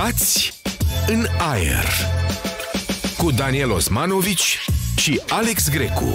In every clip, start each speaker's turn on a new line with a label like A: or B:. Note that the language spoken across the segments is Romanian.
A: Mutați în aer cu Daniel Osmanovici și Alex Grecu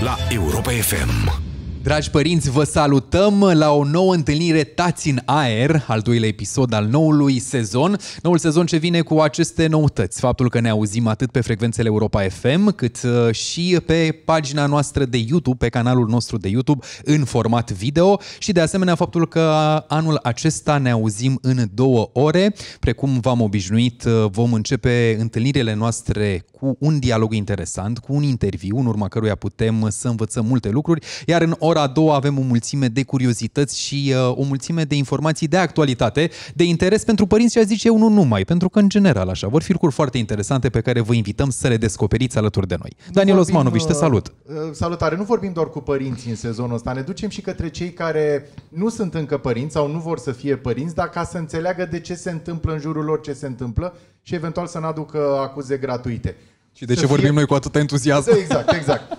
A: la Europa FM. Dragi părinți, vă salutăm la o nouă întâlnire Tați în aer, al doilea episod al noului sezon. Noul sezon ce vine cu aceste noutăți. Faptul că ne auzim atât pe frecvențele Europa FM, cât uh, și pe pagina noastră de YouTube, pe canalul nostru de YouTube, în format video și de asemenea faptul că uh, anul acesta ne auzim în două ore. Precum v-am obișnuit, uh, vom începe întâlnirile noastre cu un dialog interesant, cu un interviu, în urma căruia putem să învățăm multe lucruri, iar în ora ora a doua avem o mulțime de curiozități și uh, o mulțime de informații de actualitate, de interes pentru părinți și a zice eu nu numai, pentru că în general așa, vor fi lucruri foarte interesante pe care vă invităm să le descoperiți alături de noi. Nu Daniel Osmanoviș, te uh, salut!
B: Uh, Salutare! Nu vorbim doar cu părinții în sezonul ăsta, ne ducem și către cei care nu sunt încă părinți sau nu vor să fie părinți, dar ca să înțeleagă de ce se întâmplă în jurul lor, ce se întâmplă și eventual să nu aducă acuze gratuite. Și de ce fie... vorbim noi
A: cu atâta entuziasm? Exact,
B: exact.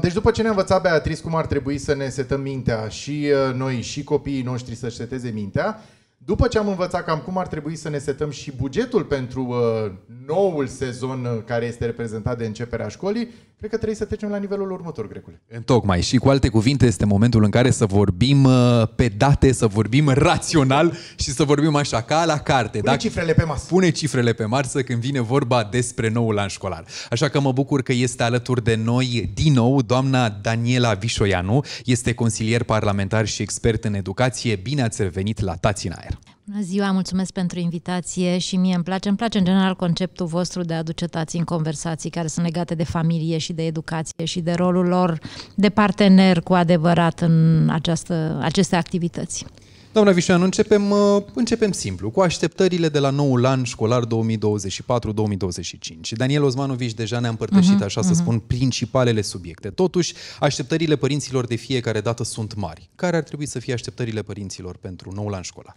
B: Deci după ce ne-a învățat Beatrice cum ar trebui să ne setăm mintea și uh, noi și copiii noștri să-și seteze mintea, după ce am învățat cam cum ar trebui să ne setăm și bugetul pentru uh, noul sezon uh, care este reprezentat de începerea școlii, Cred că trebuie să trecem la nivelul următor, Grecule.
A: Întocmai. Și cu alte cuvinte, este momentul în care să vorbim uh, pe date, să vorbim rațional și să vorbim așa, ca la carte. Pune Dacă cifrele pe masă. Pune cifrele pe masă când vine vorba despre noul an școlar. Așa că mă bucur că este alături de noi din nou doamna Daniela Vișoianu. Este consilier parlamentar și expert în educație. Bine ați revenit la Tați în aer.
C: Bună ziua, mulțumesc pentru invitație și mie îmi place, îmi place în general conceptul vostru de a aduce tați în conversații care sunt legate de familie și de educație și de rolul lor de partener cu adevărat în această, aceste activități.
A: Doamna Vișoianu, începem, uh, începem simplu, cu așteptările de la noul an școlar 2024-2025. Daniel Ozmanoviș deja ne-a împărtășit, uh-huh, așa uh-huh. să mhm. spun, principalele subiecte. Totuși, așteptările părinților de fiecare dată sunt mari. Care ar trebui să fie așteptările părinților pentru noul an școlar?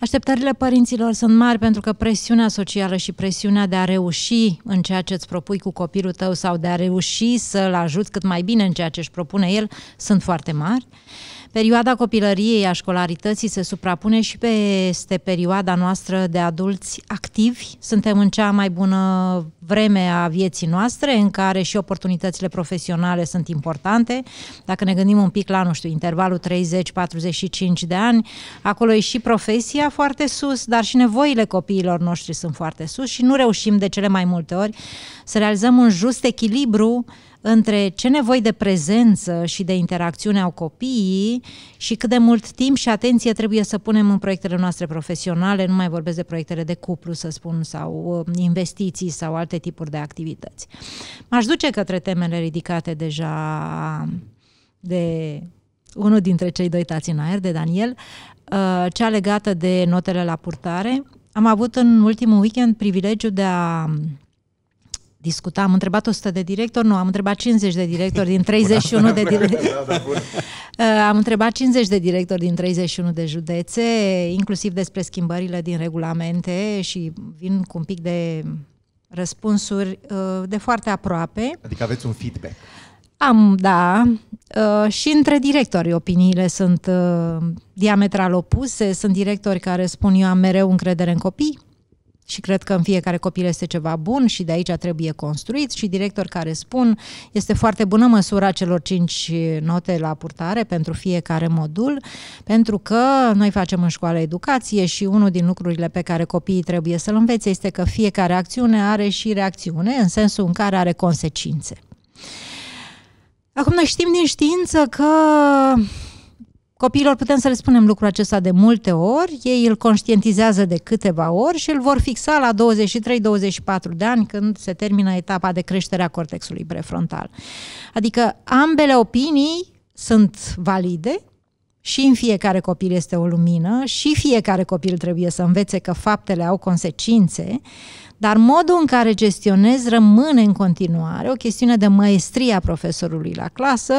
C: Așteptările părinților sunt mari pentru că presiunea socială și presiunea de a reuși în ceea ce îți propui cu copilul tău sau de a reuși să-l ajuți cât mai bine în ceea ce își propune el sunt foarte mari. Perioada copilăriei a școlarității se suprapune și peste perioada noastră de adulți activi. Suntem în cea mai bună vreme a vieții noastre, în care și oportunitățile profesionale sunt importante. Dacă ne gândim un pic la, nu știu, intervalul 30-45 de ani, acolo e și profesia, educația foarte sus, dar și nevoile copiilor noștri sunt foarte sus și nu reușim de cele mai multe ori să realizăm un just echilibru între ce nevoi de prezență și de interacțiune au copiii și cât de mult timp și atenție trebuie să punem în proiectele noastre profesionale, nu mai vorbesc de proiectele de cuplu, să spun, sau um, investiții sau alte tipuri de activități. M-aș duce către temele ridicate deja de unul dintre cei doi tați în aer, de Daniel, Uh, cea legată de notele la purtare. Am avut în ultimul weekend privilegiu de a um, discuta, am întrebat 100 de directori, nu, am întrebat 50 de directori din 31 de directori. Da, da, uh, am întrebat 50 de directori din 31 de județe, inclusiv despre schimbările din regulamente și vin cu un pic de răspunsuri uh, de foarte aproape.
B: Adică aveți un feedback.
C: Am, da. Uh, și între directori opiniile sunt uh, diametral opuse. Sunt directori care spun eu am mereu încredere în copii și cred că în fiecare copil este ceva bun și de aici trebuie construit și directori care spun este foarte bună măsura celor cinci note la purtare pentru fiecare modul, pentru că noi facem în școală educație și unul din lucrurile pe care copiii trebuie să-l învețe este că fiecare acțiune are și reacțiune în sensul în care are consecințe. Acum noi știm din știință că copiilor putem să le spunem lucrul acesta de multe ori, ei îl conștientizează de câteva ori și îl vor fixa la 23-24 de ani când se termină etapa de creștere a cortexului prefrontal. Adică ambele opinii sunt valide, și în fiecare copil este o lumină și fiecare copil trebuie să învețe că faptele au consecințe, dar modul în care gestionez rămâne în continuare o chestiune de maestrie a profesorului la clasă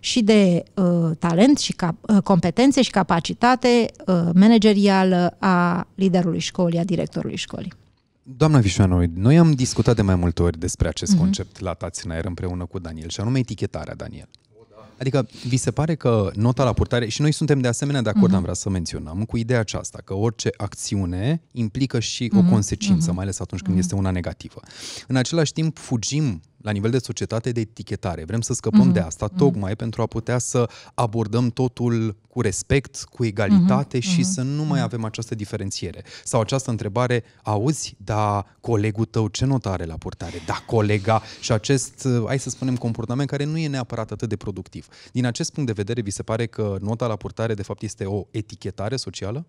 C: și de uh, talent și cap- uh, competențe și capacitate uh, managerială a liderului școlii, a directorului școlii.
A: Doamna Vișoanu, noi am discutat de mai multe ori despre acest mm-hmm. concept la Aer împreună cu Daniel, și anume etichetarea, Daniel. Adică vi se pare că nota la purtare, și noi suntem de asemenea de acord, mm-hmm. am vrea să menționăm, cu ideea aceasta, că orice acțiune implică și mm-hmm. o mhm. consecință, mm-hmm. mai ales atunci când mm-hmm. este una negativă. În același timp, fugim la nivel de societate de etichetare. Vrem să scăpăm mm-hmm. de asta, mhm. tocmai mm-hmm. pentru a putea să abordăm totul cu respect, cu egalitate mm-hmm. și mm-hmm. să nu mai mhm. avem această diferențiere. Sau această întrebare, auzi, da, colegul tău ce notare la purtare? Da, colega și acest, hai să spunem, comportament care nu e neapărat atât de productiv. Din acest punct de vedere, vi se pare că nota la purtare de fapt este o etichetare socială?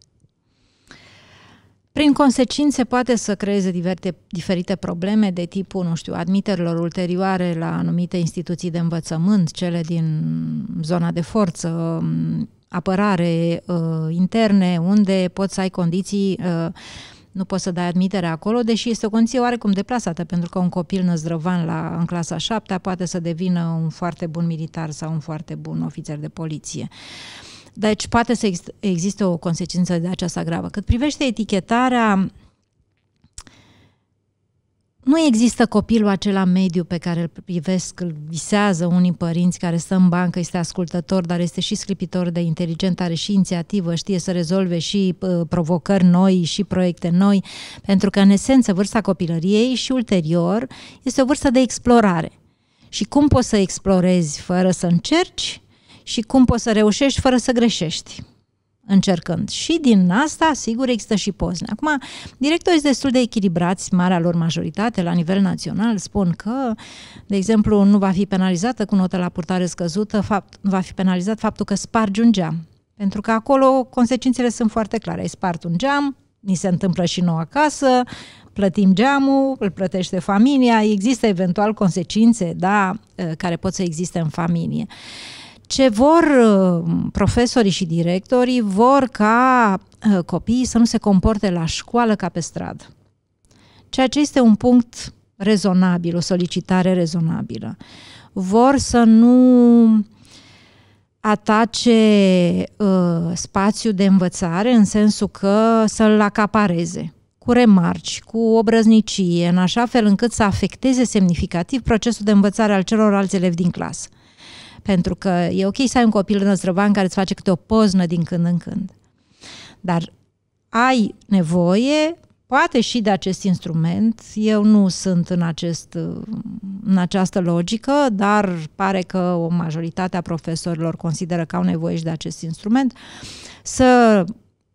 C: Prin consecințe poate să creeze diverte, diferite probleme de tipul, nu știu, admiterilor ulterioare la anumite instituții de învățământ, cele din zona de forță, apărare ă, interne, unde poți să ai condiții ă, nu poți să dai admitere acolo, deși este o condiție oarecum deplasată, pentru că un copil năzdrăvan la, în clasa 7 poate să devină un foarte bun militar sau un foarte bun ofițer de poliție. Uh, deci poate să existe o consecință de aceasta gravă. Cât privește etichetarea, nu există copilul acela mediu pe care îl privesc, îl visează unii părinți care stă în bancă, este ascultător, dar este și scripitor de inteligent, are și inițiativă, știe să rezolve și uh, provocări noi și proiecte noi, pentru că în esență vârsta copilăriei și ulterior este o vârstă de explorare. Și cum poți să explorezi fără să încerci? și cum poți să reușești fără să greșești încercând. Și din asta, sigur, există și pozne. Acum, directorii sunt destul de echilibrați, marea lor majoritate, la nivel național, spun că, de exemplu, nu va fi penalizată cu notă la purtare scăzută, fapt, va fi penalizat faptul că spargi un geam. Pentru că acolo consecințele sunt foarte clare. Ai spart un geam, ni se întâmplă și nouă acasă, plătim geamul, îl plătește familia, există eventual consecințe, da, eh, care pot să existe în familie. Uh, ce vor uh, profesorii și directorii, vor ca uh, copiii să nu se comporte la școală ca pe stradă. Ceea ce este un punct rezonabil, o solicitare rezonabilă. Vor să nu atace uh, spațiul de învățare în sensul că să-l acapareze cu remarci, cu obrăznicie, în așa fel încât să afecteze semnificativ procesul de învățare al celorlalți elevi din clasă. Pentru că e ok să ai un copil năzdrăvan care îți face câte o poznă din când în când. Dar ai nevoie poate și de acest instrument. Eu nu sunt în, acest, în această logică, dar pare că o majoritate a profesorilor consideră că au nevoie și de acest instrument. Să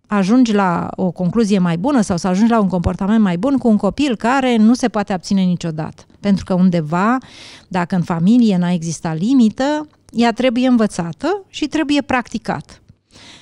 C: ajungi la o concluzie mai bună sau să ajungi la un comportament mai bun cu un copil care nu se poate abține niciodată. Pentru că undeva, dacă în familie n-a existat limită, ea trebuie învățată și trebuie practicat.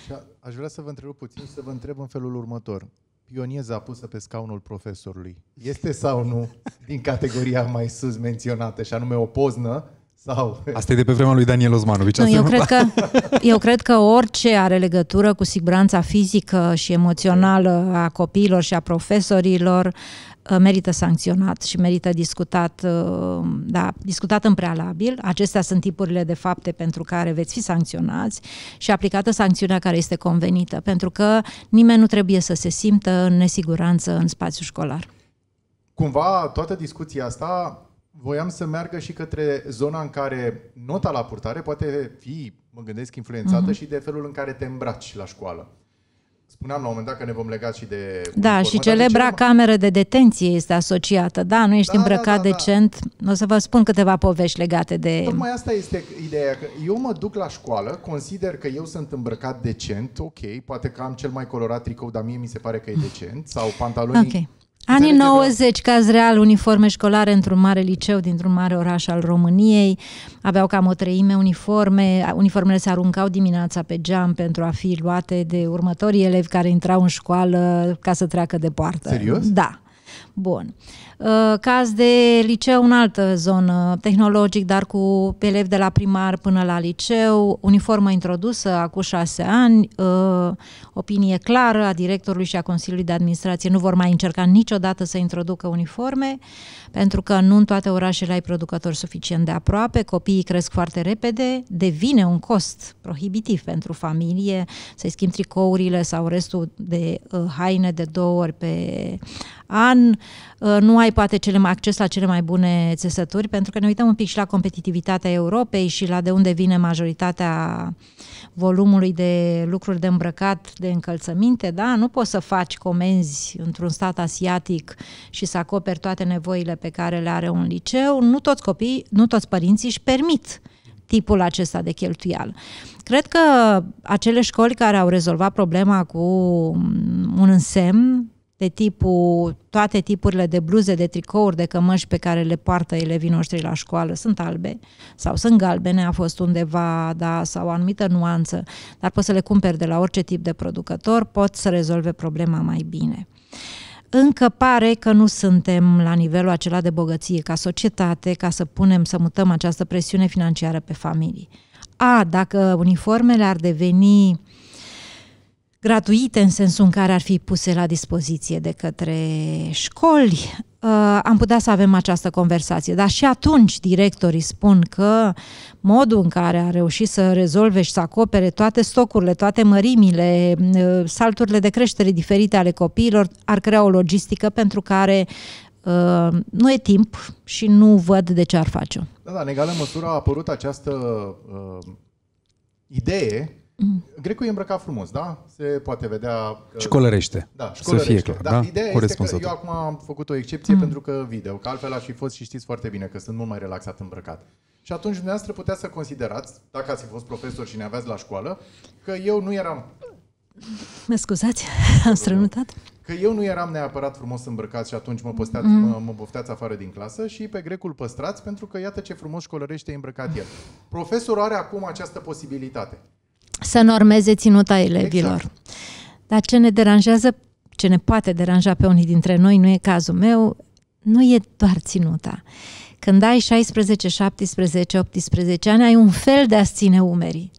B: Și aș vrea să vă întreb puțin, să vă întreb în felul următor. Pionieza pusă pe scaunul profesorului este sau nu din categoria mai sus menționată, și anume o
A: poznă sau... Asta e de pe vremea lui Daniel Osmanovici. Nu, eu, cred că,
C: eu cred că orice are legătură cu siguranța fizică și emoțională a copiilor și a profesorilor Uh, merită sancționat și merită discutat, uh, da, discutat în prealabil. Acestea sunt tipurile de fapte pentru care veți fi sancționați și aplicată sancțiunea care este convenită, pentru că nimeni nu trebuie să se simtă în nesiguranță în spațiu școlar.
B: Cumva toată discuția asta voiam să meargă și către zona în care nota la purtare poate fi, mă gândesc, influențată uh-huh. și de felul în care te îmbraci la școală. Spuneam la un moment dat că ne vom lega și de... Da, și celebra de
C: cameră de detenție este asociată, da? Nu ești da, da îmbrăcat da, da, decent. Da. O să vă spun câteva povești legate de... Tocmai
B: asta este ideea, că eu mă duc la școală, consider că eu sunt îmbrăcat decent, ok, poate că am cel mai colorat tricou, dar mie mi se pare că e decent, sau pantalonii okay.
C: Anii 90, caz real, uniforme școlare într-un mare liceu dintr-un mare oraș al României. Aveau cam o treime uniforme. Uniformele se aruncau dimineața pe geam pentru a fi luate de următorii elevi care intrau în școală ca să treacă de poartă. Serios? Da. Bun. Uh, Uh, caz de liceu în altă zonă, tehnologic, dar cu elevi de la primar până la liceu, uniformă introdusă acum șase ani, uh, opinie clară a directorului și a Consiliului de Administrație, nu vor mai încerca niciodată să introducă uniforme, pentru că nu în toate orașele ai producători suficient de aproape, copiii cresc foarte repede, devine un cost prohibitiv pentru familie, să-i schimbi tricourile sau restul de uh, haine de două ori pe an, nu ai poate cele mai, acces la cele mai bune țesături, pentru că ne uităm un pic și la competitivitatea Europei și la de unde vine majoritatea volumului de lucruri de îmbrăcat, de încălțăminte, da? Nu poți să faci comenzi într-un stat asiatic și să acoperi toate nevoile pe care le are un liceu. Nu toți copii, nu toți părinții își permit tipul acesta de cheltuială. Cred că acele școli care au rezolvat problema cu un însemn de tipul, toate tipurile de bluze, de tricouri, de cămăși pe care le poartă elevii noștri la școală sunt albe sau sunt galbene, a fost undeva, da, sau o anumită nuanță, dar poți să le cumperi de la orice tip de producător, pot să rezolve problema mai bine. Încă pare că nu suntem la nivelul acela de bogăție ca societate ca să punem, să mutăm această presiune financiară pe familii. A, dacă uniformele ar deveni gratuite în sensul în care ar fi puse la dispoziție de către școli, uh, am putea să avem această conversație. Dar și atunci directorii spun că modul în care a reușit să rezolve și să acopere toate stocurile, toate mărimile, uh, salturile de creștere diferite ale copiilor, ar crea o logistică pentru care Uh, nu e timp și nu văd de ce ar face-o.
B: Da, da, în egală măsură a apărut această uh, idee Mm. Grecul e îmbrăcat frumos, da? Se poate vedea... Că... Uh, școlărește. Da, școlărește. Să fie clar, da? da? Ideea este că eu acum am făcut o excepție mm. pentru că video, că altfel aș fi fost și știți foarte bine că sunt mult mai relaxat îmbrăcat. Și atunci dumneavoastră putea să considerați, dacă ați fost profesor și ne aveați la școală, că eu nu eram...
C: Mă scuzați, am strănutat.
B: Că eu nu eram neapărat frumos îmbrăcat și atunci mă, posteați, mm. mă, mă bofteați afară din clasă și pe grecul păstrați pentru că iată ce frumos școlărește îmbrăcat el. Profesorul are acum această posibilitate
C: să normeze ținuta elevilor. Exact. Dar ce ne deranjează, ce ne poate deranja pe unii dintre noi, nu e cazul meu, nu e doar ținuta. Când ai 16, 17, 18 ani, ai un fel de a ține umerii.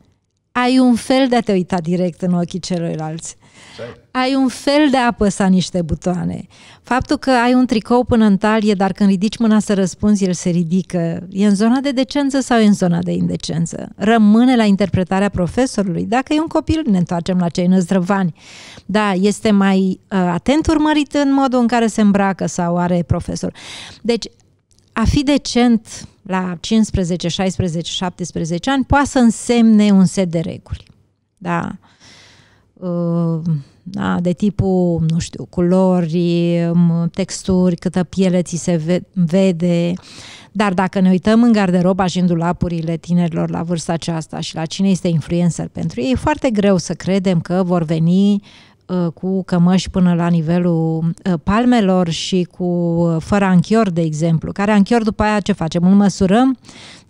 C: Ai un fel de a te uita direct în ochii celorlalți. Exact. ai un fel de a apăsa niște butoane. Faptul că ai un tricou până în talie, dar când ridici mâna să răspunzi, el se ridică. E în zona de decență sau e în zona de indecență? Rămâne la interpretarea profesorului. Dacă e un copil, ne întoarcem la cei năzdrăvani. Da, este mai uh, atent urmărit în modul în care se îmbracă sau are profesor. Deci, a fi decent la 15, 16, 17 ani poate să însemne un set de reguli. Da? da, de tipul, nu știu, culori, texturi, câtă piele ți se vede. Dar dacă ne uităm în garderoba și în dulapurile tinerilor la vârsta aceasta și la cine este influencer pentru ei, e foarte greu să credem că vor veni ă, cu cămăși până la nivelul ă, palmelor și cu fără anchior, de exemplu, care anchior după aia ce facem? Îl măsurăm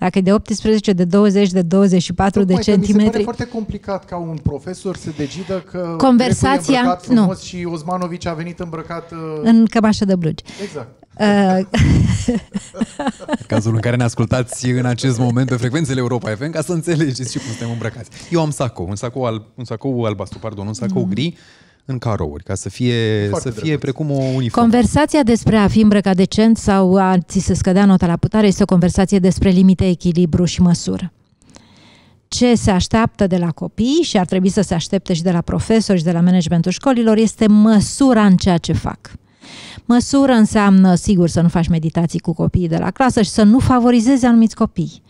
C: dacă e de 18, de 20, de 24 Tocmai de centimetri... Mi se pare
B: foarte complicat ca un profesor să decidă că conversația nu. și Osmanovici a venit îmbrăcat... Uh... În cămașă
C: de blugi. Exact. Uh,
A: Cazul în care ne ascultați în acest moment pe frecvențele Europa FM ca să înțelegeți și cum suntem îmbrăcați. Eu am sacou, un sacou, alb, un sacou albastru, pardon, un sacou mm. hmm gri în carouri, ca să fie, Foarte să fie precum o uniformă.
C: Conversația despre a fi îmbrăcat decent sau a ți se scădea nota la putare este o conversație despre limite, echilibru și măsură. Ce se așteaptă de la copii și ar trebui să se aștepte și de la profesori și de la managementul școlilor este măsura în ceea ce fac. Măsură înseamnă, sigur, să nu faci meditații cu copiii de la clasă și să nu favorizezi anumiți copii.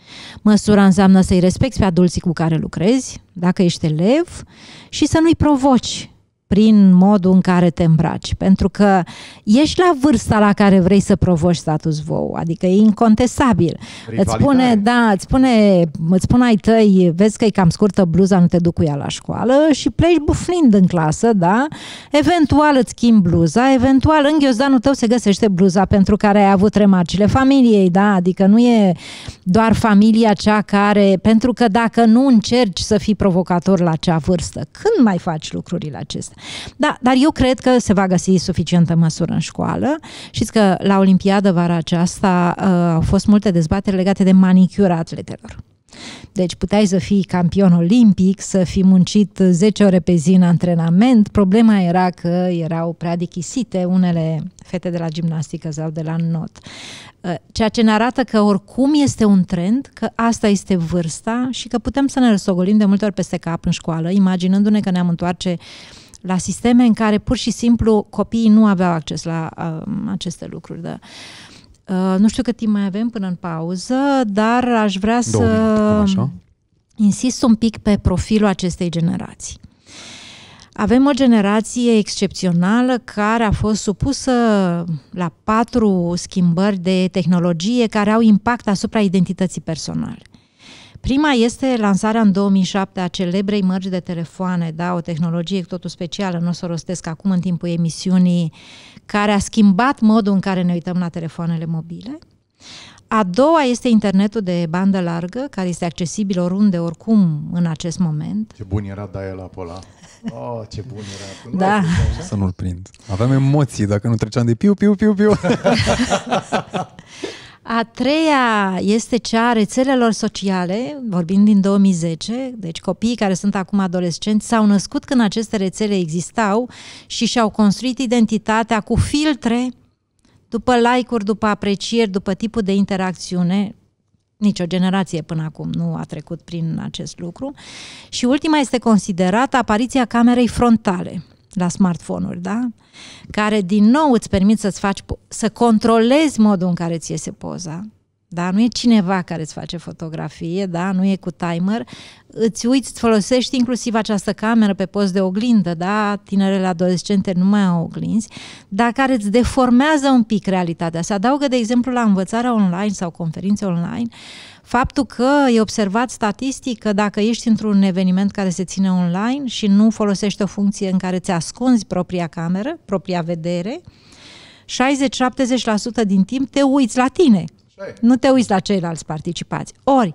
C: Măsura înseamnă să-i respecti pe adulții cu care lucrezi, dacă ești elev, și să nu-i provoci prin modul în care te îmbraci, pentru că ești la vârsta la care vrei să provoști status quo, adică e incontestabil. Îți spune, da, îți spune, îți spun ai tăi, vezi că e cam scurtă bluza, nu te duc cu ea la școală și pleci bufnind în clasă, da? Eventual îți schimbi bluza, eventual în ghiozdanul tău se găsește bluza pentru care ai avut remarcile familiei, da? Adică nu e doar familia cea care, pentru că dacă nu încerci să fii provocator la cea vârstă, când mai faci lucrurile acestea? Da, dar eu cred că se va găsi suficientă măsură în școală. Știți că la Olimpiadă vara aceasta uh, au fost multe dezbateri legate de manicura atletelor. Deci puteai să fii campion olimpic, să fi muncit 10 ore pe zi în antrenament. Problema era că erau prea dechisite unele fete de la gimnastică sau de la not. Uh, ceea ce ne arată că oricum este un trend, că asta este vârsta și că putem să ne răsogolim de multe ori peste cap în școală, imaginându-ne că ne-am întoarce uh, la sisteme în care pur și simplu copiii nu aveau acces la um, aceste lucruri. Da. Uh, nu știu cât timp mai avem până în pauză, dar aș vrea să minute, insist un pic pe profilul acestei generații. Avem o generație excepțională care a fost supusă la patru schimbări de tehnologie care au impact asupra identității personale. Prima este lansarea în 2007 a celebrei mărci de telefoane, da, o tehnologie totul specială, nu o să rostesc acum în timpul emisiunii, care a schimbat modul în care ne uităm la telefoanele mobile. A doua este internetul de bandă largă, care este accesibil oriunde, oricum, în acest moment.
B: Ce bun era Daia la Pola. Oh, ce bun era. Da. da. Să nu-l prind.
A: Aveam emoții dacă nu treceam de piu, piu, piu, piu.
C: A treia este cea a rețelelor sociale, vorbind din 2010, deci copiii care sunt acum adolescenți s-au născut când aceste rețele existau și și-au construit identitatea cu filtre după like-uri, după aprecieri, după tipul de interacțiune, nicio generație până acum nu a trecut prin acest lucru. Și ultima este considerată apariția camerei frontale la smartphone-uri, da? Care din nou îți permit să-ți faci, să controlezi modul în care ți iese poza, da? Nu e cineva care îți face fotografie, da? Nu e cu timer. Îți uiți, îți folosești inclusiv această cameră pe post de oglindă, da? Tinerele adolescente nu mai au oglinzi, dar care îți deformează un pic realitatea. Se adaugă, de exemplu, la învățarea online sau conferințe online, faptul că e observat statistic că dacă ești într-un eveniment care se ține online și nu folosești o funcție în care ți ascunzi propria cameră, propria vedere, 60-70% din timp te uiți la tine, nu te uiți la ceilalți participați. Ori,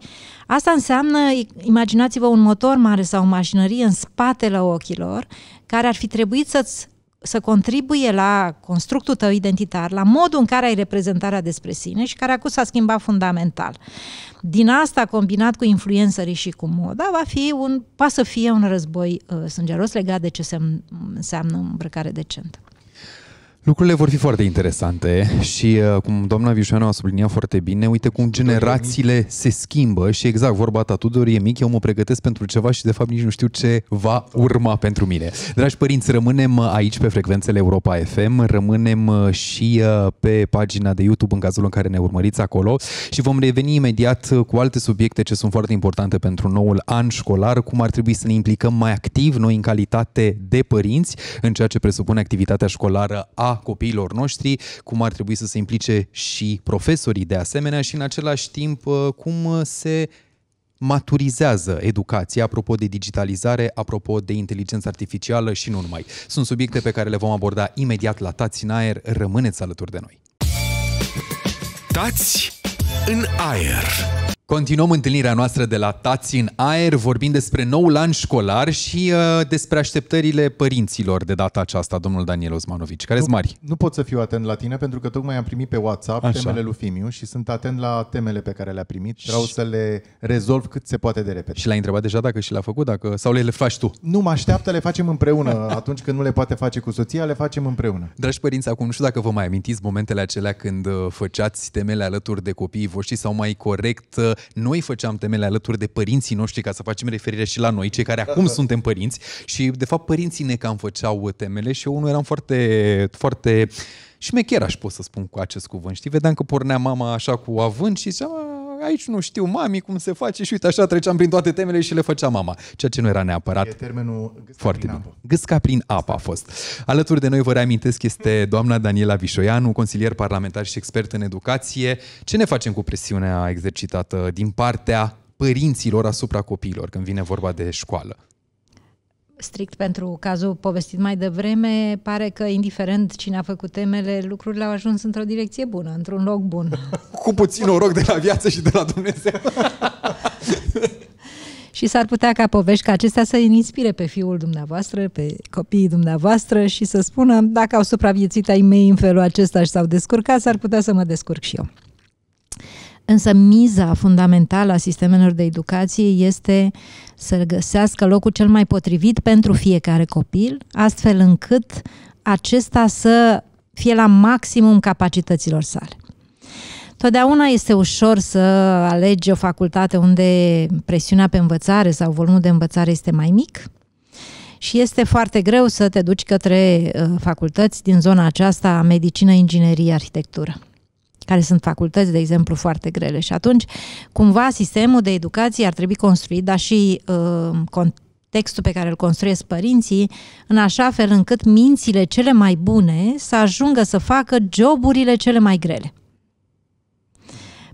C: asta înseamnă, imaginați-vă un motor mare sau o mașinărie în spatele ochilor, care ar fi trebuit să-ți să contribuie la constructul tău identitar, la modul în care ai reprezentarea despre sine și care acum s-a schimbat fundamental. Din asta, combinat cu influențării și cu moda, va fi un, poate să fie un război uh, sângeros legat de ce se, înseamnă îmbrăcare decentă.
A: Lucrurile vor fi foarte interesante și, uh, cum doamna Vișoanu a subliniat foarte bine, uite cum generațiile se schimbă și exact vorba ta, Tudor e mic, eu mă pregătesc pentru ceva și de fapt nici nu știu ce va urma pentru mine. Dragi părinți, rămânem aici pe frecvențele Europa FM, rămânem uh, și uh, pe pagina de YouTube în cazul în care ne urmăriți acolo și vom reveni imediat cu alte subiecte ce sunt foarte importante pentru noul an școlar, cum ar trebui să ne implicăm mai activ noi în calitate de părinți în ceea ce presupune activitatea școlară a copiilor noștri, cum ar trebui să se implice și profesorii de asemenea și în același timp uh, cum se maturizează educația, apropo de digitalizare, apropo de inteligență artificială și nu numai. Sunt subiecte pe care le vom aborda imediat la Tați în aer. Rămâneți alături de noi! Tați în aer! Continuăm întâlnirea noastră de la Tați în aer, vorbind despre noul an școlar și uh, despre așteptările părinților de data aceasta, domnul Daniel Osmanovici. Care sunt mari? Nu pot să
B: fiu atent la tine pentru că tocmai am primit pe WhatsApp Așa. temele lui Fimiu și sunt atent la temele pe care le-a primit. Vreau și...
A: să le rezolv cât se poate de repede. Și l-ai întrebat deja dacă și l-a făcut dacă... sau le, le faci tu?
B: Nu, mă așteaptă, le facem împreună. Atunci când nu le poate face cu soția, le facem împreună.
A: Dragi părinți, acum nu știu dacă vă mai amintiți momentele acelea când uh, făceați temele alături de copiii voștri sau mai corect uh, noi făceam temele alături de părinții noștri ca să facem referire și la noi, cei care acum da. suntem părinți și de fapt părinții ne cam făceau temele și eu unul eram foarte, foarte șmecher, aș pot să spun cu acest cuvânt. Știi, vedeam că pornea mama așa cu avânt și ziceam, aici nu știu, mami, cum se face și uite, așa treceam prin toate temele și le făcea mama, ceea ce nu era neapărat e
B: termenul
A: gâsca foarte prin bine. Apă. Gâsca prin apă a fost. Alături de noi, vă reamintesc, este doamna Daniela Vișoianu, consilier parlamentar și expert în educație. Ce ne facem cu presiunea exercitată din partea părinților asupra copiilor când vine vorba de școală?
C: strict pentru cazul povestit mai devreme, pare că, indiferent cine a făcut temele, lucrurile au ajuns într-o direcție bună, într-un loc bun.
A: Cu puțin noroc de la viață și de la Dumnezeu.
C: și s-ar putea ca povești ca acestea să inspire pe fiul dumneavoastră, pe copiii dumneavoastră și să spună, dacă au supraviețuit ai mei în felul acesta și s-au descurcat, s-ar putea să mă descurc și eu. Însă miza fundamentală a sistemelor de educație este să găsească locul cel mai potrivit pentru fiecare copil, astfel încât acesta să fie la maximum capacităților sale. Totdeauna este ușor să alegi o facultate unde presiunea pe învățare sau volumul de învățare este mai mic și este foarte greu să te duci către uh, facultăți din zona aceasta, medicină, inginerie, arhitectură care sunt facultăți, de exemplu, foarte grele. Și atunci, cumva, sistemul de educație ar trebui construit, dar și uh, textul pe care îl construiesc părinții, în așa fel încât mințile cele mai bune să ajungă să facă joburile cele mai grele.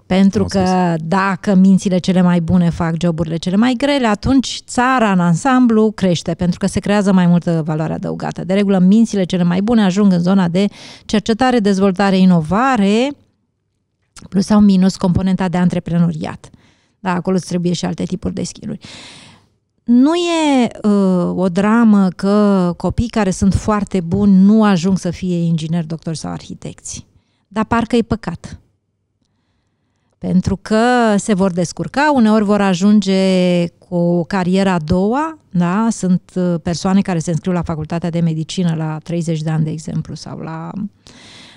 C: Pentru că dacă mințile cele mai bune fac joburile cele mai grele, atunci țara în ansamblu crește, pentru că se creează mai multă valoare adăugată. De regulă, mințile cele mai bune ajung în zona de cercetare, dezvoltare, inovare, plus sau minus componenta de antreprenoriat. Da, acolo îți trebuie și alte tipuri de skill Nu e uh, o dramă că copii care sunt foarte buni nu ajung să fie ingineri, doctori sau arhitecți. Dar parcă e păcat pentru că se vor descurca, uneori vor ajunge cu o carieră a doua, da? sunt uh, persoane care se înscriu la facultatea de medicină la 30 de ani, de exemplu, sau la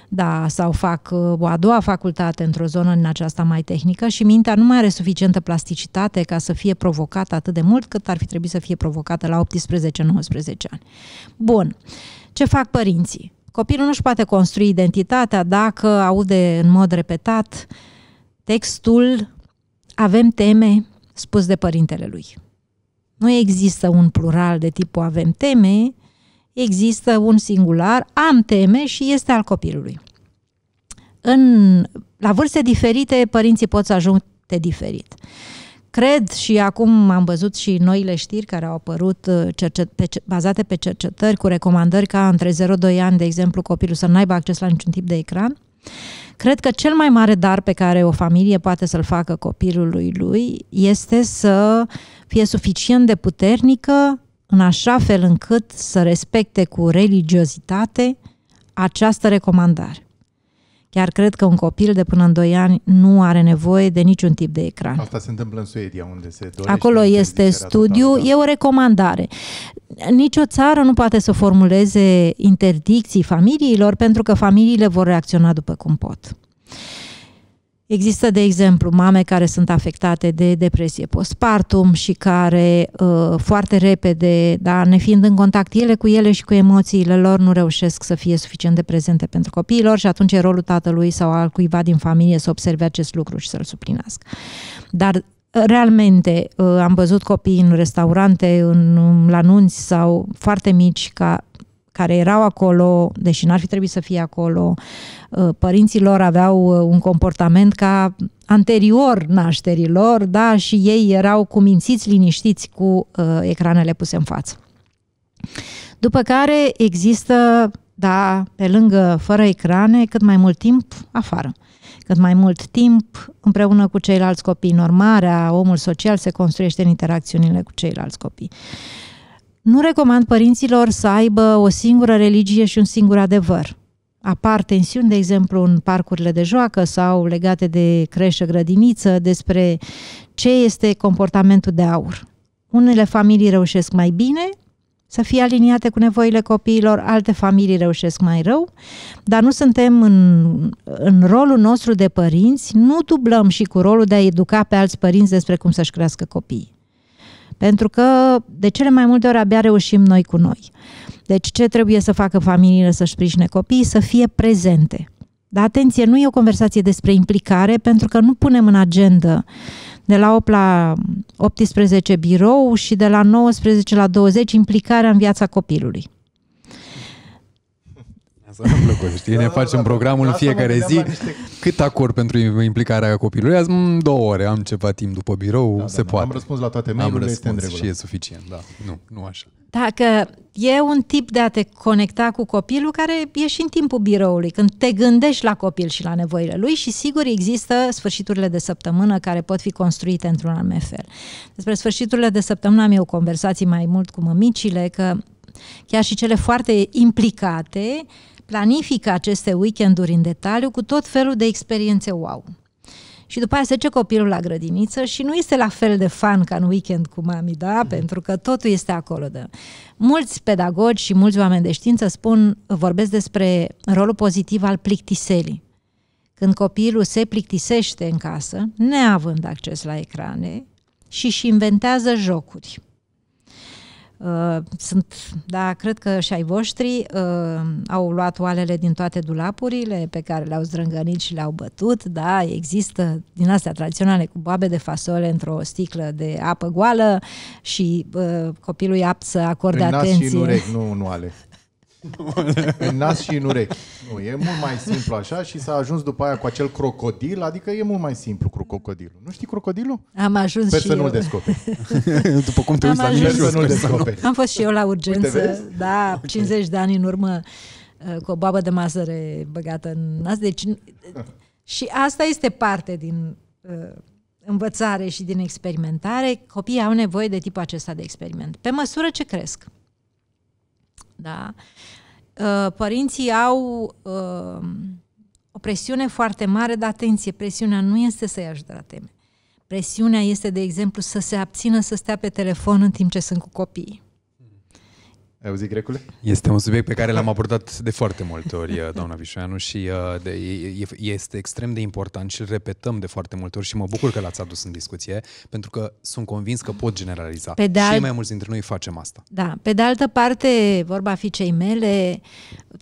C: da, sau fac uh, o a doua facultate într-o zonă în aceasta mai tehnică și mintea nu mai are suficientă plasticitate ca să fie provocată atât de mult cât ar fi trebuit să fie provocată la 18-19 ani. Bun, ce fac părinții? Copilul nu-și poate construi identitatea dacă aude în mod repetat textul avem teme spus de părintele lui. Nu există un plural de tipul avem teme, există un singular, am teme și este al copilului. În, la vârste diferite, părinții pot să ajungă diferit. Cred și acum am văzut și noile știri care au apărut uh, cercet, pe, bazate pe cercetări cu recomandări ca între 0-2 ani, de exemplu, copilul să nu aibă acces la niciun tip de ecran. Cred că cel mai mare dar pe care o familie poate să-l facă copilului lui este să fie suficient de puternică în așa fel încât să respecte cu religiozitate această recomandare. Chiar cred că un copil de până în 2 ani nu are nevoie de niciun tip de
B: ecran. Asta se întâmplă în Suedia, unde se dorește. Acolo este studiu, totală, da.
C: e o recomandare. Nicio țară nu poate să formuleze interdicții familiilor pentru că familiile vor reacționa după cum pot. Există, de exemplu, mame care sunt afectate de depresie postpartum și care uh, foarte repede, da, ne fiind în contact ele cu ele și cu emoțiile lor, nu reușesc să fie suficient de prezente pentru copiilor și atunci e rolul tatălui sau al cuiva din familie să observe acest lucru și să-l suplinească. Dar uh, realmente uh, am văzut copii în restaurante, în, la nunți sau foarte mici ca care erau acolo, deși n-ar fi trebuit să fie acolo. Uh, părinții lor aveau uh, un comportament ca anterior nașterilor, da, și ei erau cumințiți, liniștiți cu uh, ecranele puse în față. După care există, da, pe lângă fără ecrane, cât mai mult timp afară. Cât mai mult timp împreună cu ceilalți copii. Normarea, omul social se construiește în interacțiunile cu ceilalți copii. Uh, nu recomand părinților să aibă o singură religie și un singur adevăr. Apar tensiuni, de exemplu, în parcurile de joacă sau legate de creșă-grădiniță despre ce este comportamentul de aur. Unele familii reușesc mai bine să fie aliniate cu nevoile copiilor, alte familii reușesc mai rău, dar nu suntem în, în rolul nostru de părinți, nu dublăm și cu rolul de a educa pe alți părinți despre cum să-și crească copiii. Pentru că de cele mai multe ori abia reușim noi cu noi. Deci ce trebuie să facă familiile să-și sprijine copiii? Să fie prezente. Dar atenție, nu e o conversație despre implicare, pentru că nu punem în agenda de la 8 la 18 birou și de la 19 la 20 implicarea în viața copilului
A: să am plăcut, știi? Da, ne da, facem da, programul da, în fiecare zi. Niște... Cât acord pentru implicarea copilului? Azi, mm, două ore am ceva timp după birou, da, da se da, poate. Am răspuns la toate mail-urile, este în regulă. și e suficient, da. Nu, nu așa.
C: Dacă e un tip de a te conecta cu copilul care e și în timpul biroului, când te gândești la copil și la nevoile lui și sigur există sfârșiturile de săptămână care pot fi construite într-un anumit fel. Despre sfârșiturile de săptămână am eu conversații mai mult cu mămicile, că chiar și cele foarte implicate planifică aceste weekenduri în detaliu cu tot felul de experiențe wow. Și după aia se duce copilul la grădiniță și nu este la fel de fan ca în weekend cu mami, da? Mm. Pentru că totul este acolo. De... Da. Mulți pedagogi și mulți oameni de știință spun, vorbesc despre rolul pozitiv al plictiselii. Când copilul se plictisește în casă, neavând acces la ecrane, și și inventează jocuri Uh, sunt, da, cred că și ai voștri uh, au luat oalele din toate dulapurile pe care le-au zdrângănit și le-au bătut, da, există din astea tradiționale cu boabe de fasole într-o sticlă de apă goală și uh, copilul e apt să acorde Prin atenție. și în urechi,
B: nu în oale. în nas și în urechi. Nu, e mult mai simplu așa și s-a ajuns după aia cu acel crocodil, adică e mult mai simplu cu crocodilul. Nu știi crocodilul?
C: Am ajuns Sper și să eu. nu-l descoperi.
A: după cum te uiți la mine, să nu-l descoperi.
C: Am fost și eu la urgență, da, 50 de ani în urmă, uh, cu o babă de mazăre băgată în nas. Deci, și asta este parte din uh, învățare și din experimentare, copiii au nevoie de tipul acesta de experiment, pe măsură ce cresc. Da? Uh, părinții au uh, o presiune foarte mare, dar atenție, presiunea nu este să-i ajute la teme. Presiunea este, de exemplu, să se abțină să stea pe telefon în timp ce sunt cu copiii.
A: Ai auzit, grecule? Este un subiect pe care l-am abordat de foarte multe ori, uh, doamna Vișoianu, și uh, de, este extrem de important și îl repetăm de foarte multe ori și mă bucur că l-ați adus în discuție, pentru că sunt convins că pot generaliza. Pe de al... Și mai mulți dintre noi facem asta.
C: Da. Pe de altă parte, vorba cei mele,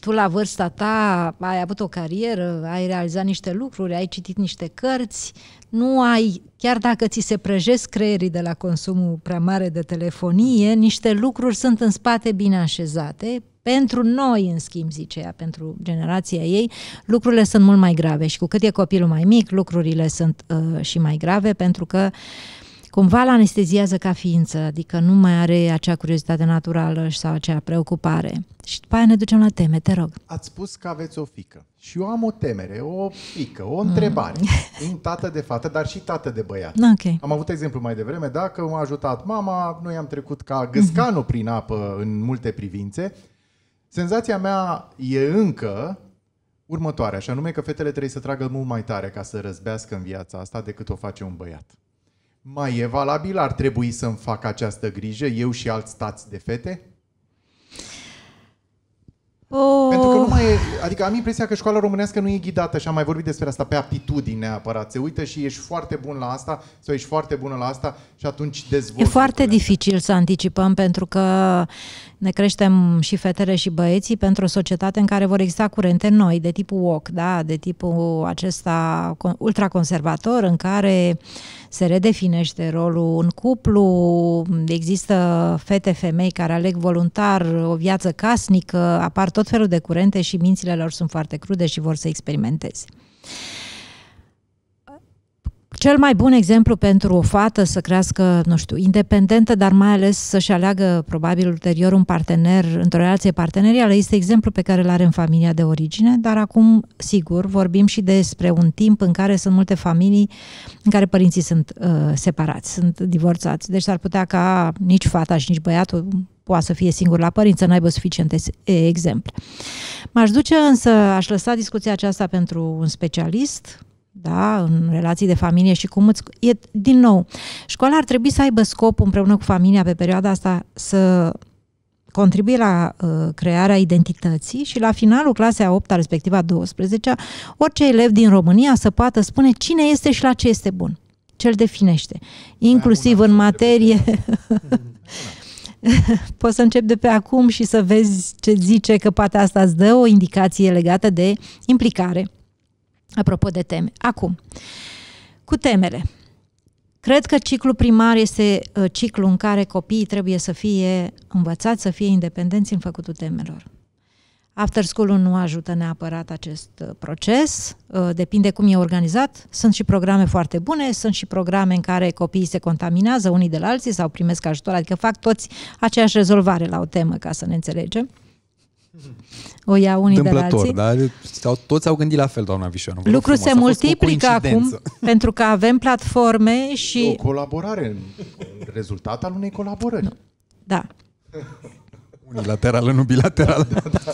C: tu la vârsta ta ai avut o carieră, ai realizat niște lucruri, ai citit niște cărți, nu ai, chiar dacă ți se prăjesc creierii de la consumul prea mare de telefonie, niște lucruri sunt în spate bine așezate. Pentru noi, în schimb, zice ea, pentru generația ei, lucrurile sunt mult mai grave și cu cât e copilul mai mic, lucrurile sunt uh, și mai grave pentru că uh, cumva îl anesteziază ca ființă, adică nu mai are acea curiozitate naturală sau acea preocupare. Și după aia ne ducem la teme, te rog.
B: Ați spus că aveți o fică și eu am o temere, o pică, o întrebare. Mm. Un tată de fată, dar și tată de băiat. Da, okay. Am avut exemplu mai devreme, dacă m-a ajutat mama, noi am trecut ca găscanul mm-hmm. prin apă în multe privințe. Senzația mea e încă următoarea, și anume că fetele trebuie să tragă mult mai tare ca să răzbească în viața asta decât o face un băiat mai e valabil? Ar trebui să-mi fac această grijă, eu și alți stați de fete? Oh. Pentru că nu mai e, adică am impresia că școala românească nu e ghidată și am mai vorbit despre asta pe aptitudini neapărat. Se uită și ești foarte bun la asta sau ești foarte bună la asta și atunci dezvolți. E
C: foarte dificil să anticipăm pentru că ne creștem și fetele și băieții pentru o societate în care vor exista curente noi, de tipul woke, da? de tipul acesta ultraconservator, în care se redefinește rolul în cuplu, există fete, femei care aleg voluntar o viață casnică, apar tot felul de curente și mințile lor sunt foarte crude și vor să experimenteze cel mai bun exemplu pentru o fată să crească, nu știu, independentă, dar mai ales să-și aleagă probabil ulterior un partener într-o relație partenerială este exemplu pe care îl are în familia de origine, dar acum, sigur, vorbim și despre un timp în care sunt multe familii în care părinții sunt uh, separați, sunt divorțați. Deci s-ar putea ca nici fata și nici băiatul poate să fie singur la părință, să n-aibă suficiente exemple. M-aș duce însă, aș lăsa discuția aceasta pentru un specialist, da, în relații de familie și cum îți... E, din nou, școala ar trebui să aibă scop împreună cu familia pe perioada asta să contribuie la uh, crearea identității și la finalul clasei a 8 respectiv a 12 orice elev din România să poată spune cine este și la ce este bun. Ce îl definește. Inclusiv în materie... Poți să încep de pe acum și să vezi ce zice că poate asta îți dă o indicație legată de implicare apropo de teme. Acum, cu temele. Cred că ciclul primar este uh, ciclul în care copiii trebuie să fie învățați, să fie independenți în făcutul temelor. After school-ul nu ajută neapărat acest uh, proces, uh, depinde cum e organizat. Sunt și programe foarte bune, sunt și programe în care copiii se contaminează unii de la alții sau primesc ajutor, adică fac toți aceeași rezolvare la o temă, ca să ne înțelegem o iau unii de la alții. Dar
A: deci, au, toți au gândit la fel, doamna Vișoanu. Lucrul se multiplică acum
C: pentru că avem platforme și... O
B: colaborare, rezultat al unei colaborări.
C: Da.
A: Unilaterală, nu bilaterală. Da, da. da.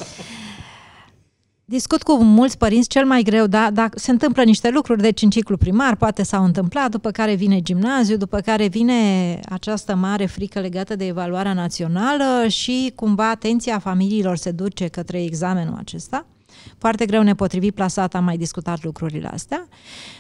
C: Discut cu mulți părinți, cel mai greu, da, dacă se întâmplă niște lucruri, deci în ciclu primar poate s-au întâmplat, după care vine gimnaziu, după care vine această mare frică legată de evaluarea națională și cumva atenția familiilor se duce către examenul acesta foarte greu nepotrivit plasat, am mai discutat lucrurile astea.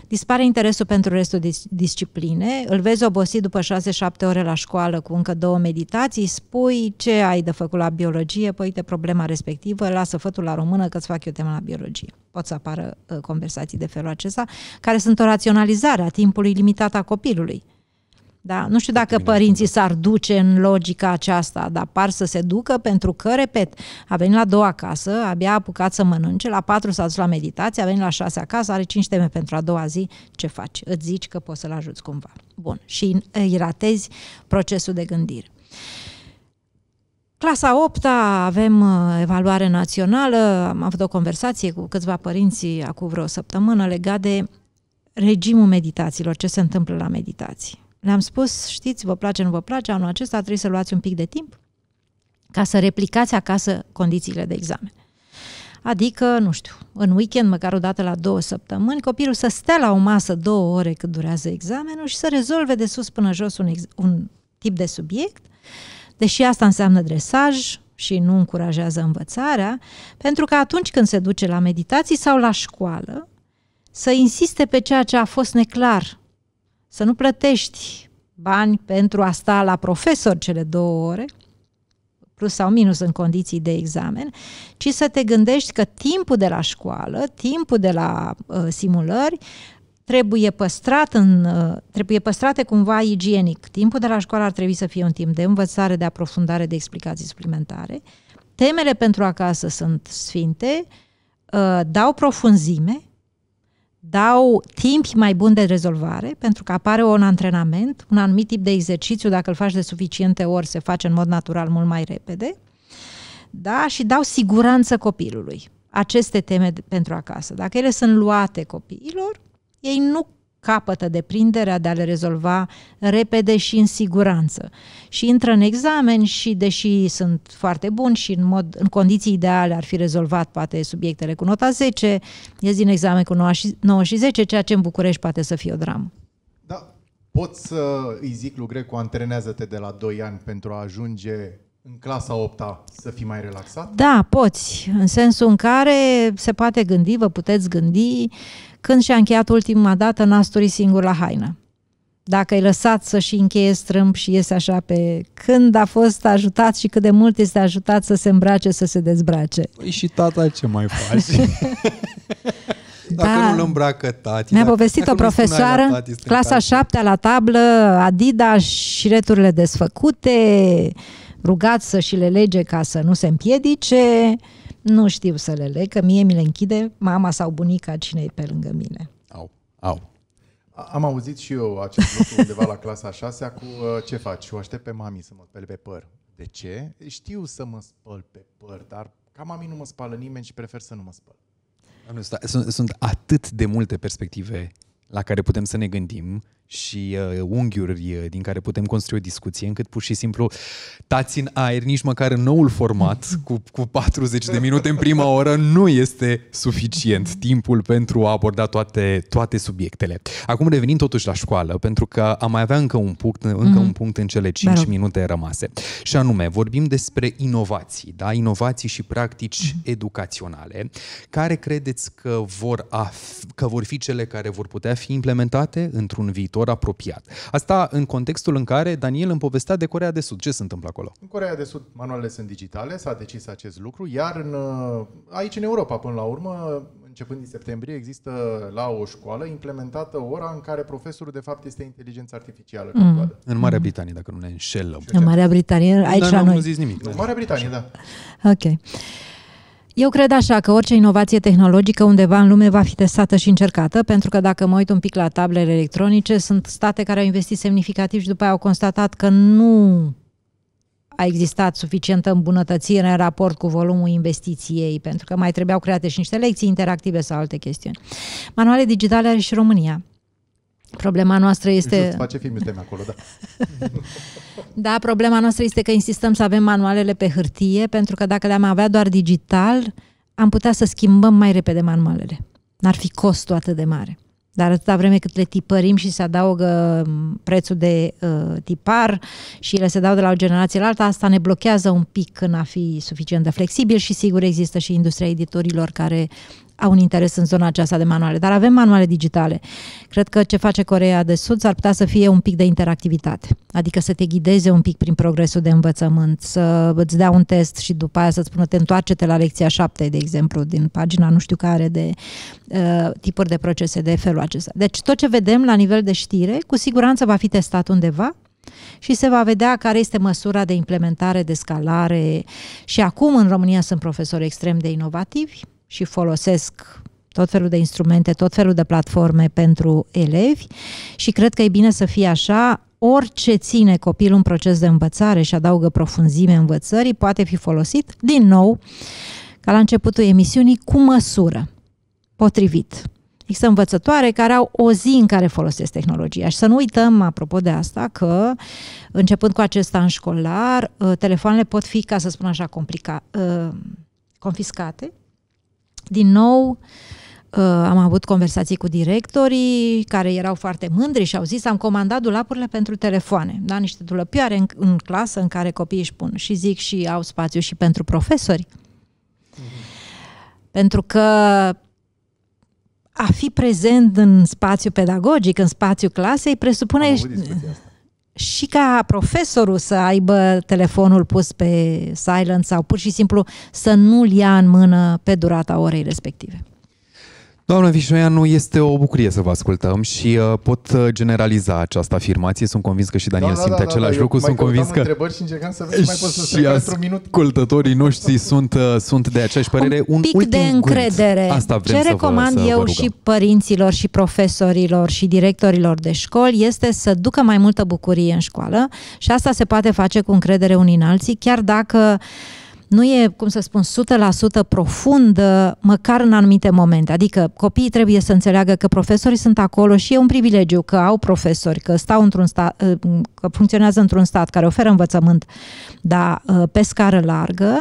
C: Dispare interesul pentru restul dis- discipline, îl vezi obosit după 6-7 ore la școală cu încă două meditații, spui ce ai de făcut la biologie, păi uite problema respectivă, lasă fătul la română că-ți fac eu tema la biologie. Pot să apară uh, conversații de felul acesta, care sunt o raționalizare a timpului limitat a copilului. Da? Nu știu dacă părinții da. s-ar duce în logica aceasta, dar par să se ducă pentru că, repet, a venit la doua acasă, abia a apucat să mănânce, la patru s-a dus la meditație, a venit la șase acasă, are cinci teme pentru a doua zi, ce faci? Îți zici că poți să-l ajuți cumva. Bun. Și îi ratezi procesul de gândire. Clasa 8 -a avem uh, evaluare națională, am avut o conversație cu câțiva părinți acum vreo săptămână legat de regimul meditațiilor, ce se întâmplă la meditații le-am spus, știți, vă place, nu vă place, anul acesta trebuie să luați un pic de timp ca să replicați acasă condițiile de examen. Adică, nu știu, în weekend, măcar o dată la două săptămâni, copilul să stea la o masă două ore cât durează examenul și să rezolve de sus până jos un, ex- un tip de subiect, deși asta înseamnă dresaj și nu încurajează învățarea, pentru că atunci când se duce la meditații sau la școală, să insiste pe ceea ce a fost neclar să nu plătești bani pentru a sta la profesor cele două ore, plus sau minus în condiții de examen, ci să te gândești că timpul de la școală, timpul de la uh, simulări, trebuie păstrat în, uh, trebuie păstrate cumva igienic. Timpul de la școală ar trebui să fie un timp de învățare, de aprofundare, de explicații suplimentare. Temele pentru acasă sunt sfinte, uh, dau profunzime dau timp mai bun de rezolvare, pentru că apare un antrenament, un anumit tip de exercițiu, dacă îl faci de suficiente ori, se face în mod natural mult mai repede, da? și dau siguranță copilului. Aceste teme pentru acasă. Dacă ele sunt luate copiilor, ei nu capătă deprinderea de a le rezolva repede și în siguranță. Și intră în examen și, deși sunt foarte buni și în, mod, în condiții ideale ar fi rezolvat poate subiectele cu nota 10, ies din examen cu 9 și, 9 și 10, ceea ce în București poate să fie o dramă.
B: Da, pot să îi zic lui Grecu, antrenează-te de la 2 ani pentru a ajunge în clasa 8 -a să fii mai relaxat? Da,
C: poți, în sensul în care se poate gândi, vă puteți gândi, uh, când și-a încheiat ultima dată nasturii singur la haină. Dacă îi lăsat să și încheie strâmb și iese așa pe când a fost ajutat și cât de mult este ajutat să se îmbrace, să se dezbrace.
A: Păi și tata ce mai faci? Dacă da. nu-l îmbracă tati. Mi-a povestit o profesoară, tati, clasa
C: șaptea la tablă, Adida și returile desfăcute, rugat să și le lege ca să nu se împiedice nu știu să le leg, că mie mi le închide mama sau bunica cine e pe lângă mine.
B: Au, au. Am auzit și eu acest lucru undeva la clasa 6 cu uh, ce faci? o aștept pe mami să mă spele pe păr. De ce? Știu să mă spăl pe păr, dar ca mami nu mă spală nimeni și prefer să nu mă spăl. Nu, sunt,
A: sunt atât de multe perspective la care putem să ne gândim și uh, unghiuri uh, din care putem construi o discuție, încât pur și simplu tați în aer, nici măcar în noul format, cu, cu 40 de minute în prima oră, nu este suficient timpul pentru a aborda toate, toate subiectele. Acum revenim totuși la școală, pentru că am mai avea încă un punct, încă mm. un punct în cele 5 Dar... minute rămase. Și anume, vorbim despre inovații, da? inovații și practici mm. educaționale. Care credeți că vor, af- că vor fi cele care vor putea fi implementate într-un viitor viitor apropiat. Asta în contextul în care Daniel îmi povestea de Corea de Sud. Ce se întâmplă acolo?
B: În Corea de Sud manualele sunt digitale, s-a decis acest lucru, iar în, uh, aici în Europa, până la urmă, începând din septembrie, există la o școală implementată ora în care profesorul, de fapt, este inteligența artificială.
A: Mm. În Marea Britanie, dacă nu ne înșelăm. În Marea Britanie, aici da, la noi. Nu zis nimic. În Marea Britanie, da.
C: Ok. Eu cred așa că orice inovație tehnologică undeva în lume va fi testată și încercată, pentru că dacă mă uit un pic la tablele electronice, sunt state care au investit semnificativ și după aia au constatat că nu a existat suficientă îmbunătățire în raport cu volumul investiției, pentru că mai trebuiau create și niște lecții interactive sau alte chestiuni. Manuale digitale are și România. Problema noastră este... Just
B: face film, suntem acolo, da.
C: da, problema noastră este că insistăm să avem manualele pe hârtie, pentru că dacă le-am avea doar digital, am putea să schimbăm mai repede manualele. N-ar fi costul atât de mare. Dar atâta vreme cât le tipărim și se adaugă prețul de uh, tipar și le se dau de la o generație la alta, asta ne blochează un pic în a fi suficient de flexibil și sigur există și industria editorilor care au un interes în zona aceasta de manuale, dar avem manuale digitale. Cred că ce face Corea de Sud ar putea să fie un pic de interactivitate, adică să te ghideze un pic prin progresul de învățământ, să îți dea un test și după aia să-ți spună te întoarce-te la lecția 7, de exemplu, din pagina nu știu care de uh, tipuri de procese de felul acesta. Deci tot ce vedem la nivel de știre, cu siguranță va fi testat undeva, și se va vedea care este măsura de implementare, de scalare. Și acum în România sunt profesori extrem de inovativi, și folosesc tot felul de instrumente, tot felul de platforme pentru elevi și cred că e bine să fie așa. Orice ține copilul în proces de învățare și adaugă profunzime învățării poate fi folosit, din nou, ca la începutul emisiunii, cu măsură, potrivit. Există învățătoare care au o zi în care folosesc tehnologia. Și să nu uităm, apropo de asta, că începând cu acest an școlar, uh, telefoanele pot fi, ca să spun așa, complica, uh, confiscate din nou, uh, am avut conversații cu directorii care erau foarte mândri și au zis am comandat dulapurile pentru telefoane, da? niște dulăpioare în, în clasă în care copiii își pun și zic și au spațiu și pentru profesori. Mm-hmm. Pentru că a fi prezent în spațiu pedagogic, în spațiu clasei, presupune... Am avut și ca profesorul să aibă telefonul pus pe silent sau pur și simplu să nu-l ia în mână pe durata orei respective.
A: Doamna Vișoianu, este o bucurie să vă ascultăm și uh, pot uh, generaliza această afirmație. Sunt convins că și Daniel da, da, simte da, da, același da, lucru. Sunt convins că întrebări și
B: încercam să mai pot să și ascultătorii
A: noștri sunt, uh, sunt de aceeași părere. Un, un pic de încredere. Gând. Asta vrem Ce să recomand vă, să eu vă și
C: părinților și profesorilor și directorilor de școli este să ducă mai multă bucurie în școală și asta se poate face cu încredere unii în alții, chiar dacă nu e, cum să spun, 100% profundă, uh, măcar în anumite momente. Adică copiii trebuie să înțeleagă că profesorii sunt acolo și e un privilegiu că au profesori, că stau într-un stat, uh, că funcționează într-un stat care oferă învățământ, dar uh, pe scară largă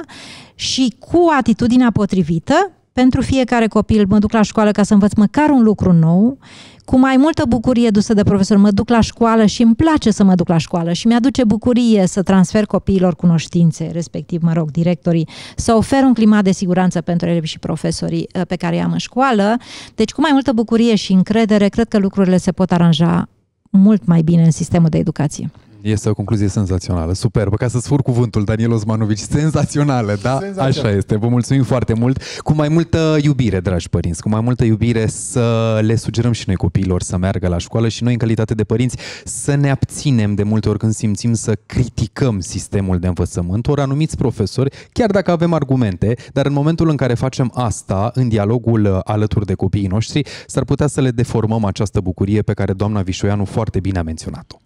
C: și cu atitudinea potrivită, pentru fiecare copil mă duc la școală ca să învăț măcar un lucru nou, cu mai multă bucurie dusă de profesor, mă duc la școală și îmi place să mă duc la școală și mi-aduce bucurie să transfer copiilor cunoștințe, respectiv, mă rog, directorii, să ofer un climat de siguranță pentru elevi și profesorii uh, pe care i-am în școală. Deci, cu mai multă bucurie și încredere, cred că lucrurile se pot aranja mult mai bine în sistemul de educație.
A: Este o concluzie senzațională, superbă. Ca să-ți fur cuvântul, Daniel Osmanovici, senzațională, da? Senzațional. Așa este. Vă mulțumim foarte mult. Cu mai multă iubire, dragi părinți, cu mai multă iubire să le sugerăm și noi copiilor să meargă la școală și noi, în calitate de părinți, să ne abținem de multe ori când simțim să criticăm sistemul de învățământ, ori anumiți profesori, chiar dacă avem argumente, dar în momentul în care facem asta, în dialogul alături de copiii noștri, s-ar putea să le deformăm această bucurie pe care doamna Vișoianu foarte bine a menționat-o.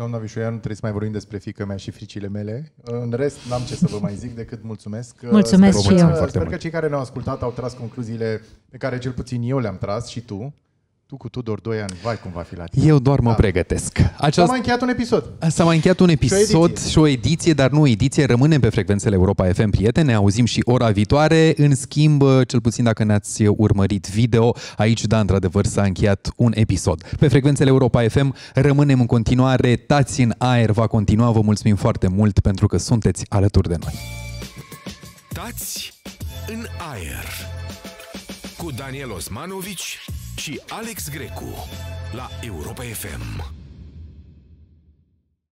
B: Doamna nu trebuie să mai vorbim despre fică mea și fricile mele. În rest, n-am ce să vă mai zic decât mulțumesc. Mulțumesc sper, și eu. Sper că cei care ne-au ascultat au tras concluziile pe care cel puțin eu le-am tras și tu tu cu Tudor Doian ani, vai cum va fi la tine. Eu doar mă da. pregătesc. Aceast... S-a mai încheiat un episod.
A: S-a mai încheiat un episod și o, și o ediție, dar nu o ediție. Rămânem pe frecvențele Europa FM, prieteni. Ne auzim și ora viitoare. În schimb, cel puțin dacă ne-ați urmărit video, aici, da, într-adevăr, s-a încheiat un episod. Pe frecvențele Europa FM rămânem în continuare. Tați în aer va continua. Vă mulțumim foarte mult pentru că sunteți alături de noi. Tați în aer cu Daniel Osmanovici și Alex Grecu la Europa FM.